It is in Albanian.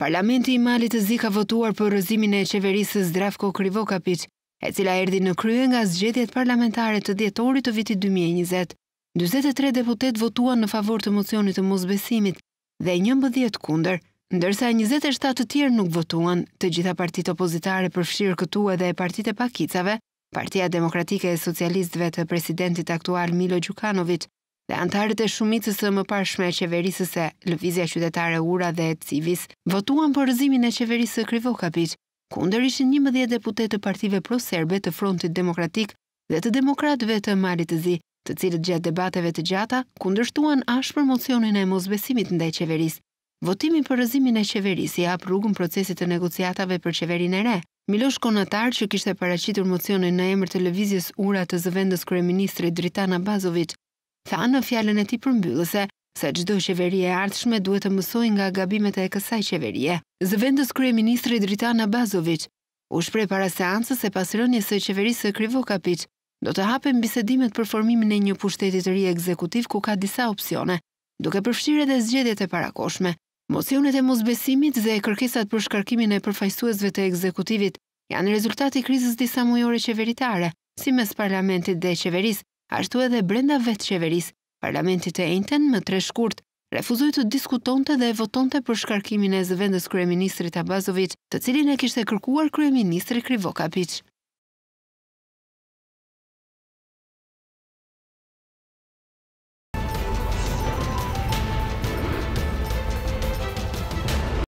Parlamenti i Malit të Zi ka votuar për rëzimin e qeverisës Drafko Krivokapit, e cila erdi në krye nga zgjedhjet parlamentare të djetorit të vitit 2020. 23 deputet votuan në favor të mocionit të mosbesimit dhe një mbëdhjet kunder, ndërsa 27 të tjerë nuk votuan të gjitha partit opozitare për fshirë këtu edhe e partit e pakicave, Partia Demokratike e Socialistëve të presidentit aktual Milo Gjukanovit, dhe antarët e shumicës së më parshme e qeverisës lëvizja qytetare Ura dhe e Civis votuan për rëzimin e qeverisë së Krivokapit, ku ndër ishin një mëdhje deputet të partive pro-serbe të frontit demokratik dhe të demokratëve të Marit të Zi, të cilët gjatë debateve të gjata, ku ashpër ashë për mocionin e mosbesimit ndaj qeverisë. Votimi për rëzimin e qeverisë i apë rrugën procesit të negociatave për qeverin e re. Milosh Konatar, që kishte paracitur mocionin në emër të lëvizjes ura të zëvendës kryeministrit Dritan Dritana tha në fjallën e ti përmbyllëse, se gjdo qeverie e ardhshme duhet të mësoj nga gabimet e kësaj qeverie. Zëvendës Krye Ministri Dritana Bazovic, u shprej para seancës e pasërënjës e qeverisë e Krivo kapit, do të hapem bisedimet për formimin e një pushtetit e ekzekutiv ku ka disa opcione, duke përfshire dhe zgjedet e parakoshme. Mocionet e mosbesimit dhe kërkesat për shkarkimin e përfajsuesve të ekzekutivit janë rezultati krizës disa mujore qeveritare, si mes parlamentit dhe qeverisë, ashtu edhe brenda vetë qeveris, parlamentit e enten më tre shkurt, refuzoj të diskutonte dhe votonte për shkarkimin e zëvendës kreministrit Abazovic, të cilin e kishtë e kërkuar kreministri Krivoka Pich.